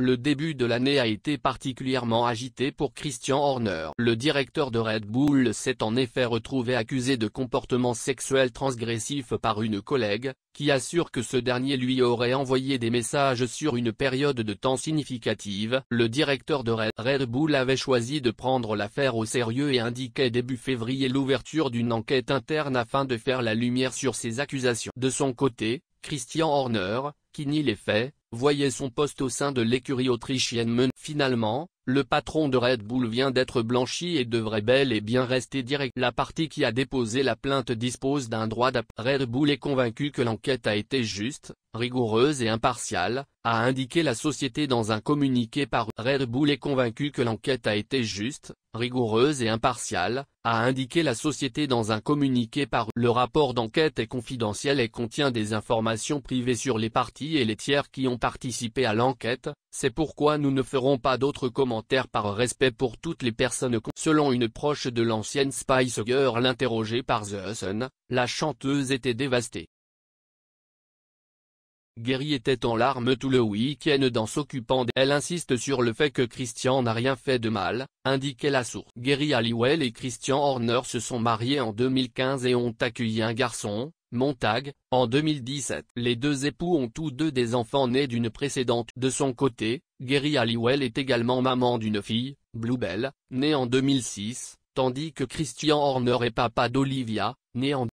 Le début de l'année a été particulièrement agité pour Christian Horner. Le directeur de Red Bull s'est en effet retrouvé accusé de comportement sexuel transgressif par une collègue, qui assure que ce dernier lui aurait envoyé des messages sur une période de temps significative. Le directeur de Red Bull avait choisi de prendre l'affaire au sérieux et indiquait début février l'ouverture d'une enquête interne afin de faire la lumière sur ces accusations. De son côté, Christian Horner, qui nie les faits, Voyez son poste au sein de l'écurie autrichienne menée Finalement, le patron de Red Bull vient d'être blanchi et devrait bel et bien rester direct. La partie qui a déposé la plainte dispose d'un droit d'appel. Red Bull est convaincu que l'enquête a été juste, rigoureuse et impartiale, a indiqué la société dans un communiqué par Red Bull est convaincu que l'enquête a été juste, rigoureuse et impartiale, a indiqué la société dans un communiqué par le rapport d'enquête est confidentiel et contient des informations privées sur les parties et les tiers qui ont participé à l'enquête, c'est pourquoi nous ne ferons pas d'autres commentaires par respect pour toutes les personnes Selon une proche de l'ancienne Spice Girl interrogée par The Sun, la chanteuse était dévastée. Gary était en larmes tout le week-end dans s'occupant d'elle insiste sur le fait que Christian n'a rien fait de mal, indiquait la source. Gary Halliwell et Christian Horner se sont mariés en 2015 et ont accueilli un garçon, Montag, en 2017. Les deux époux ont tous deux des enfants nés d'une précédente. De son côté, Gary Halliwell est également maman d'une fille, Bluebell, née en 2006, tandis que Christian Horner est papa d'Olivia, née en